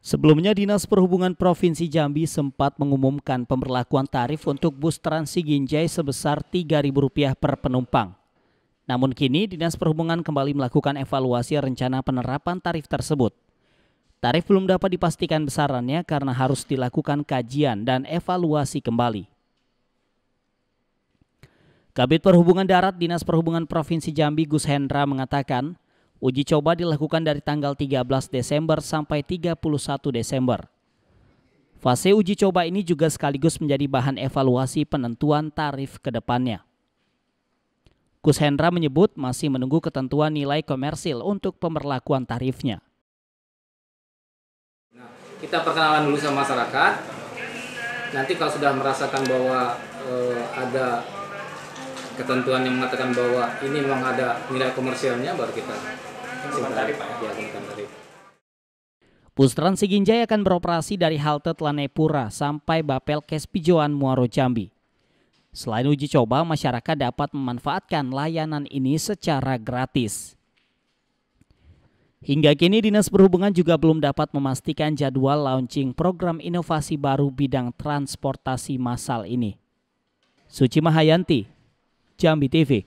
Sebelumnya, Dinas Perhubungan Provinsi Jambi sempat mengumumkan pemberlakuan tarif untuk bus transi Ginjai sebesar Rp3.000 per penumpang. Namun kini, Dinas Perhubungan kembali melakukan evaluasi rencana penerapan tarif tersebut. Tarif belum dapat dipastikan besarannya karena harus dilakukan kajian dan evaluasi kembali. Kabit Perhubungan Darat Dinas Perhubungan Provinsi Jambi Gus Hendra mengatakan, Uji coba dilakukan dari tanggal 13 Desember sampai 31 Desember. Fase uji coba ini juga sekaligus menjadi bahan evaluasi penentuan tarif ke depannya. Hendra menyebut masih menunggu ketentuan nilai komersil untuk pemberlakuan tarifnya. Nah, kita perkenalan dulu sama masyarakat. Nanti kalau sudah merasakan bahwa eh, ada ketentuan yang mengatakan bahwa ini memang ada nilai komersialnya baru kita simpan dari ya simpan Bus Trans Ginjai akan beroperasi dari halte telanepura sampai Bapel Kespijoan Muaro Jambi. Selain uji coba, masyarakat dapat memanfaatkan layanan ini secara gratis. Hingga kini Dinas Perhubungan juga belum dapat memastikan jadwal launching program inovasi baru bidang transportasi massal ini. Suci Mahayanti, Jambi TV.